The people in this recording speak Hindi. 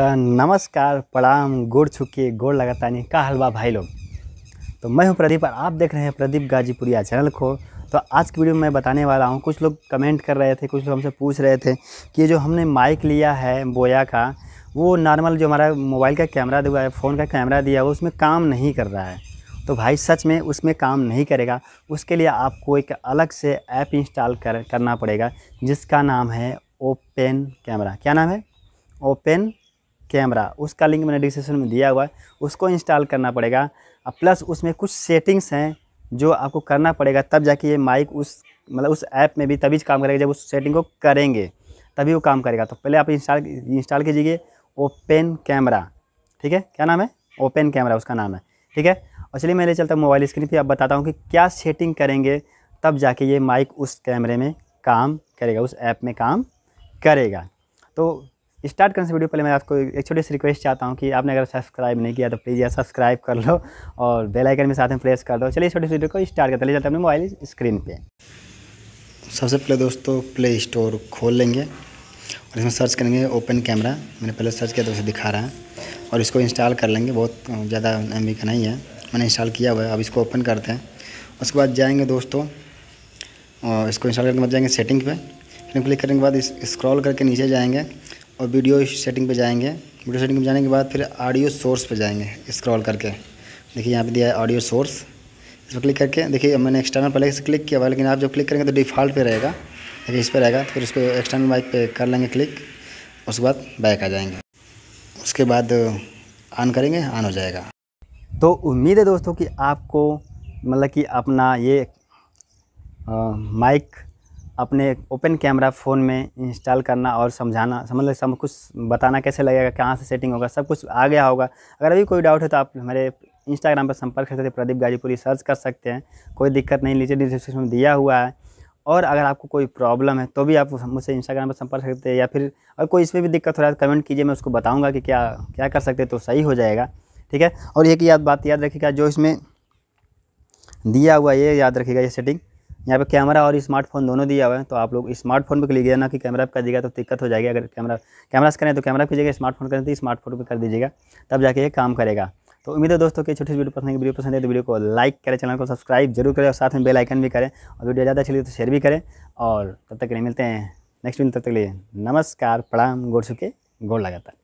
नमस्कार प्रणाम गोड़ छुके गोड़ लगातानी का हलवा भाई लोग तो मैं हूं प्रदीप और आप देख रहे हैं प्रदीप गाजीपुरिया चैनल को तो आज की वीडियो में मैं बताने वाला हूं कुछ लोग कमेंट कर रहे थे कुछ लोग हमसे पूछ रहे थे कि जो हमने माइक लिया है बोया का वो नॉर्मल जो हमारा मोबाइल का कैमरा दिया है फ़ोन का कैमरा दिया वो उसमें काम नहीं कर रहा है तो भाई सच में उसमें काम नहीं करेगा उसके लिए आपको एक अलग से ऐप इंस्टॉल कर करना पड़ेगा जिसका नाम है ओपन कैमरा क्या नाम है ओपन कैमरा उसका लिंक मैंने डिस्क्रिप्शन में दिया हुआ है उसको इंस्टॉल करना पड़ेगा और प्लस उसमें कुछ सेटिंग्स हैं जो आपको करना पड़ेगा तब जाके ये माइक उस मतलब उस ऐप में भी तभी काम करेगा जब उस सेटिंग को करेंगे तभी वो काम करेगा तो पहले आप इंस्टॉल इंस्टॉल कीजिए ओपन कैमरा ठीक है क्या नाम है ओपन कैमरा उसका नाम है ठीक है और चलिए मैं ले चलता हूँ मोबाइल स्क्रीन पर आप बताता हूँ कि क्या सेटिंग करेंगे तब जाके ये माइक उस कैमरे में काम करेगा उस ऐप में काम करेगा तो स्टार्ट करने से वीडियो पहले मैं आपको एक छोटी सी रिक्वेस्ट चाहता हूँ कि आपने अगर सब्सक्राइब नहीं किया तो प्लीज़ यार सब्सक्राइब कर लो और बेल आइकन में साथ में प्रेस कर दो चलिए छोटी सी वीडियो को स्टार्ट करते ले जाते हैं अपने मोबाइल स्क्रीन पे सबसे पहले दोस्तों प्ले स्टोर खोल लेंगे और इसमें सर्च करेंगे ओपन कैमरा मैंने पहले सर्च किया तो उसे दिखा रहा है और इसको इंस्टॉल कर लेंगे बहुत ज़्यादा एम का नहीं है मैंने इंस्टॉल किया हुआ है अब इसको ओपन करते हैं उसके बाद जाएँगे दोस्तों और इसको इंस्टॉल करने के बाद जाएंगे सेटिंग पे क्लिक करने के बाद इस स्क्रॉल करके नीचे जाएंगे और वीडियो सेटिंग पे जाएंगे वीडियो सेटिंग पे जाने के बाद फिर ऑडियो सोर्स पे जाएंगे स्क्रॉल करके देखिए यहाँ पे दिया है ऑडियो सोर्स इस पर क्लिक करके देखिए मैंने एक्सटर्नल पहले से क्लिक किया हुआ लेकिन आप जब क्लिक करेंगे तो डिफ़ॉल्ट पे रहेगा देखिए इस पर रहेगा तो फिर उसको एक्सटर्नल माइक पर कर लेंगे क्लिक उसके बाद बैक आ जाएंगे उसके बाद ऑन uh, करेंगे ऑन हो जाएगा तो उम्मीद है दोस्तों कि आपको मतलब कि अपना ये माइक uh, अपने ओपन कैमरा फ़ोन में इंस्टॉल करना और समझाना समझ सब कुछ बताना कैसे लगेगा कहाँ से सेटिंग होगा सब कुछ आ गया होगा अगर अभी कोई डाउट है तो आप हमारे इंस्टाग्राम पर संपर्क कर सकते हैं प्रदीप गाजीपुरी सर्च कर सकते हैं कोई दिक्कत नहीं नीचे डिस्क्रिप्शन में दिया हुआ है और अगर आपको कोई प्रॉब्लम है तो भी आप मुझसे इंस्टाग्राम पर संपर्क कर सकते हैं या फिर अगर कोई इसमें भी दिक्कत हो रहा है तो कमेंट कीजिए मैं उसको बताऊँगा कि क्या क्या कर सकते हैं तो सही हो जाएगा ठीक है और एक याद बात याद रखिएगा जो इसमें दिया हुआ ये याद रखिएगा ये सेटिंग यहाँ पे कैमरा और स्मार्टफोन दोनों दिया हुआ है तो आप लोग स्मार्टफोन पे कीजिएगा ना कि कैमरा आपका दीजिएगा तो दिक्कत हो जाएगी अगर कैमरा कैमरा से करें तो कैमरा कीजिएगा स्मार्टफोन करें तो स्मार्टफोन पर कर दीजिएगा तब जाके ये काम करेगा तो उम्मीद है दोस्तों की छोटी वीडियो पसंद वीडियो पसंद है तो वीडियो को लाइक करें चैनल को सब्सक्राइब जरूर करें और साथ में बेलाइकन भी करें और वीडियो ज़्यादा अच्छी लगी तो शेयर भी करें और तब तक के मिलते हैं नेक्स्ट वीडियो तब तक लिए नमस्कार प्रणाम गोड़ सुखे गोड़ लगातार